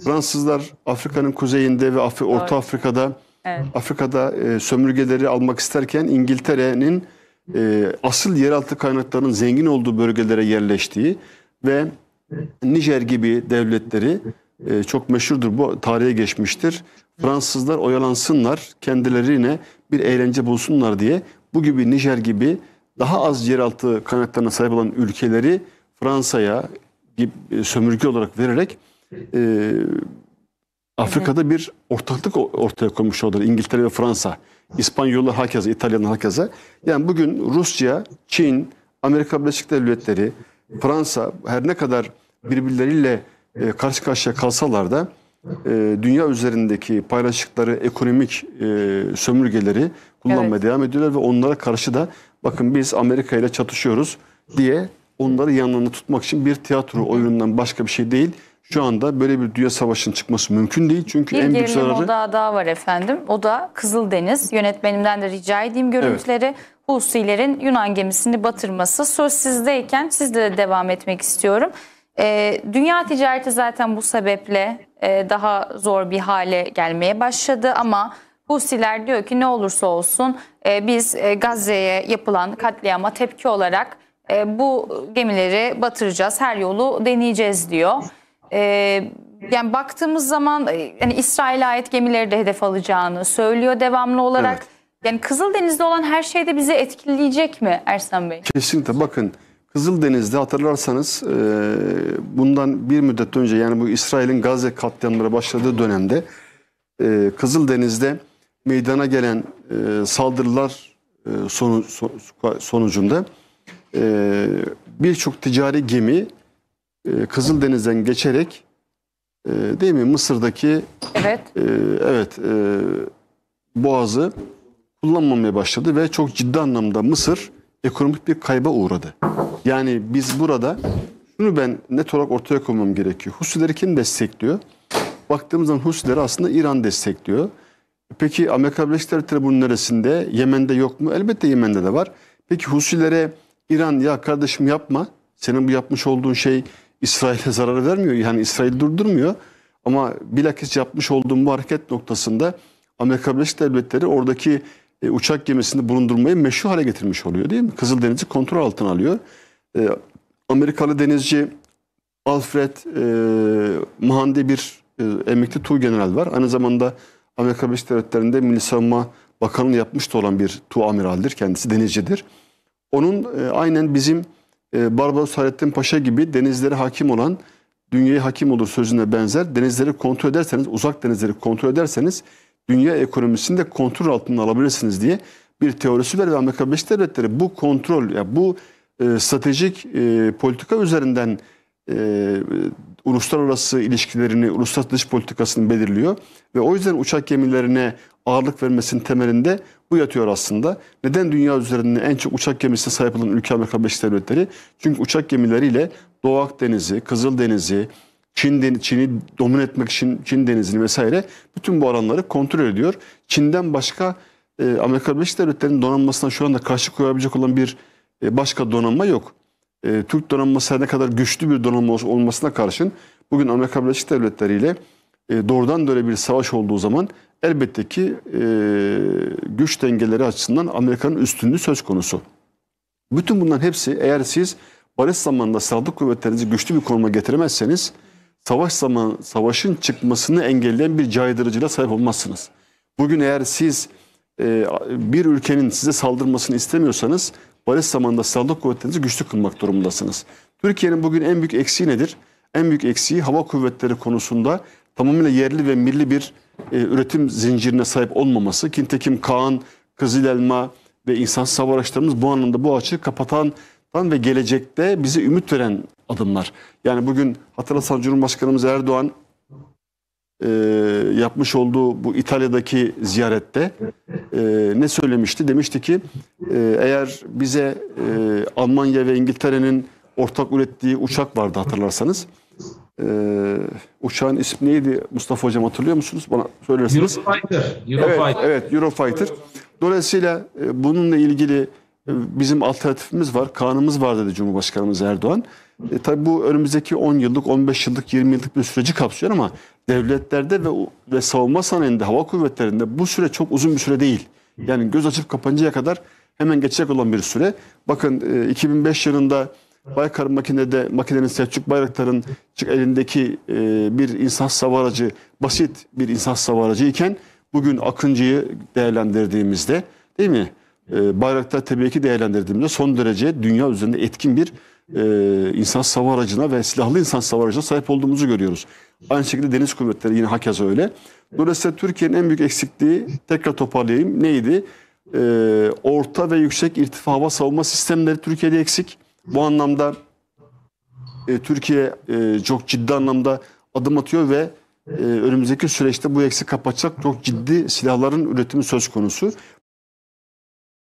Fransızlar Afrika'nın kuzeyinde ve Af Orta Doğru. Afrika'da evet. Afrika'da e, sömürgeleri almak isterken İngiltere'nin e, asıl yeraltı kaynaklarının zengin olduğu bölgelere yerleştiği ve Nijer gibi devletleri e, çok meşhurdur bu tarihe geçmiştir. Fransızlar oyalansınlar kendilerine bir eğlence bulsunlar diye bu gibi Nijer gibi daha az yeraltı kaynaklarına sahip olan ülkeleri Fransa'ya e, sömürge olarak vererek e, Afrika'da bir ortaklık ortaya koymuş oldular. İngiltere ve Fransa, İspanyollar herkese, İtalyanlar herkese. Yani bugün Rusya, Çin, Amerika Birleşik Devletleri, Fransa her ne kadar birbirleriyle e, karşı karşıya kalsalar da e, dünya üzerindeki paylaştıkları ekonomik e, sömürgeleri kullanmaya evet. devam ediyorlar ve onlara karşı da bakın biz Amerika ile çatışıyoruz diye onları yanlarında tutmak için bir tiyatro oyunundan başka bir şey değil. Şu anda böyle bir dünya savaşının çıkması mümkün değil. Çünkü bir en büyük zararı... odağı daha var efendim. O da Kızıldeniz. Yönetmenimden de rica edeyim görüntüleri. Evet. Husilerin Yunan gemisini batırması. Söz sizdeyken sizle de devam etmek istiyorum. E, dünya ticareti zaten bu sebeple e, daha zor bir hale gelmeye başladı ama Husiler diyor ki ne olursa olsun e, biz e, Gazze'ye yapılan katliama tepki olarak e, bu gemileri batıracağız, her yolu deneyeceğiz diyor. Ee, yani baktığımız zaman yani e, İsrail'e ait gemileri de hedef alacağını söylüyor devamlı olarak. Evet. Yani Kızıldeniz'de olan her şey de bizi etkileyecek mi Ersan Bey? Kesinlikle bakın Kızıldeniz'de hatırlarsanız e, bundan bir müddet önce yani bu İsrail'in Gazze katliamları başladığı dönemde e, Kızıldeniz'de meydana gelen saldırılar sonucunda birçok ticari gemi e, Kızıldeniz'den geçerek e, değil mi Mısır'daki Evet. E, evet e, boğazı kullanmamaya başladı ve çok ciddi anlamda Mısır ekonomik bir kayba uğradı. Yani biz burada şunu ben net olarak ortaya koymam gerekiyor. Husileri kim destekliyor? Baktığımız zaman Husileri aslında İran destekliyor. Peki Amerika Birleşik Devletleri bunun neresinde? Yemen'de yok mu? Elbette Yemen'de de var. Peki Husilere İran ya kardeşim yapma. Senin bu yapmış olduğun şey İsrail'e zarar vermiyor. Yani İsrail durdurmuyor. Ama bilakis yapmış olduğum bu hareket noktasında Amerika Birleşik Devletleri oradaki e, uçak gemisini bulundurmayı meşru hale getirmiş oluyor değil mi? Kızıldeniz'i kontrol altına alıyor. E, Amerikalı denizci Alfred e, Mahandi bir e, emekli tuğ general var. Aynı zamanda Amerika Birleşik Devletleri'nde Milli Savunma Bakanlığı yapmış da olan bir tuğ amiraldir. Kendisi denizcidir. Onun e, aynen bizim ee, Barbaros Hayrettin Paşa gibi denizlere hakim olan dünyaya hakim olur sözüne benzer. Denizleri kontrol ederseniz, uzak denizleri kontrol ederseniz dünya ekonomisini de kontrol altına alabilirsiniz diye bir teorisi var ve Amerika Birleşik Devletleri bu kontrol, ya yani bu e, stratejik e, politika üzerinden e, uluslararası ilişkilerini, uluslararası dış politikasını belirliyor ve o yüzden uçak gemilerine ağırlık vermesinin temelinde bu yatıyor aslında. Neden dünya üzerinde en çok uçak gemisine sahip olan ülke Amerika Birleşik Devletleri? Çünkü uçak gemileriyle Doğu Akdeniz'i, Kızıl Denizi, Çin, Çin'i domine etmek için Çin denizini vesaire bütün bu alanları kontrol ediyor. Çin'den başka e, Amerika Birleşik Devletleri'nin donanmasına şu anda karşı koyabilecek olan bir e, başka donanma yok. E, Türk donanması ne kadar güçlü bir donanma olmasına karşın bugün Amerika Birleşik Devletleri ile e, doğrudan böyle bir savaş olduğu zaman elbette ki e, güç dengeleri açısından Amerika'nın üstünlüğü söz konusu. Bütün bunların hepsi eğer siz barış zamanında sadık kuvvetlerinizi güçlü bir konuma getiremezseniz savaş zaman savaşın çıkmasını engelleyen bir caydırıcıyla sahip olmazsınız. Bugün eğer siz e, bir ülkenin size saldırmasını istemiyorsanız barış zamanında sadık kuvvetlerinizi güçlü kılmak durumundasınız. Türkiye'nin bugün en büyük eksiği nedir? En büyük eksiği hava kuvvetleri konusunda tamamıyla yerli ve milli bir e, üretim zincirine sahip olmaması, Kintekim, Kaan, Kızıl Elma ve insan hava araçlarımız bu anlamda bu açığı kapatan ve gelecekte bizi ümit veren adımlar. Yani bugün hatırlasan Cumhurbaşkanımız Erdoğan e, yapmış olduğu bu İtalya'daki ziyarette e, ne söylemişti? Demişti ki e, eğer bize e, Almanya ve İngiltere'nin ortak ürettiği uçak vardı hatırlarsanız e, uçağın ismi neydi Mustafa Hocam hatırlıyor musunuz? Bana söylersiniz. Eurofighter. Eurofighter. Evet, evet Eurofighter. Dolayısıyla e, bununla ilgili e, bizim alternatifimiz var, kanımız var dedi Cumhurbaşkanımız Erdoğan. E, tabii bu önümüzdeki 10 yıllık, 15 yıllık, 20 yıllık bir süreci kapsıyor ama devletlerde ve ve savunma sanayinde, hava kuvvetlerinde bu süre çok uzun bir süre değil. Yani göz açıp kapanıncaya kadar hemen geçecek olan bir süre. Bakın e, 2005 yılında Baykar makinede makinenin Selçuk Bayraktar'ın elindeki e, bir insaf savaracı basit bir insan savaracı iken bugün Akıncı'yı değerlendirdiğimizde değil mi? E, Bayraktar tabii ki değerlendirdiğimizde son derece dünya üzerinde etkin bir e, insan savaş aracına ve silahlı insan savaş aracına sahip olduğumuzu görüyoruz. Aynı şekilde deniz kuvvetleri yine hakeza öyle. Dolayısıyla Türkiye'nin en büyük eksikliği tekrar toparlayayım neydi? E, orta ve yüksek irtifa hava savunma sistemleri Türkiye'de eksik. Bu anlamda e, Türkiye e, çok ciddi anlamda adım atıyor ve e, önümüzdeki süreçte bu eksik kapatacak çok ciddi silahların üretimi söz konusu.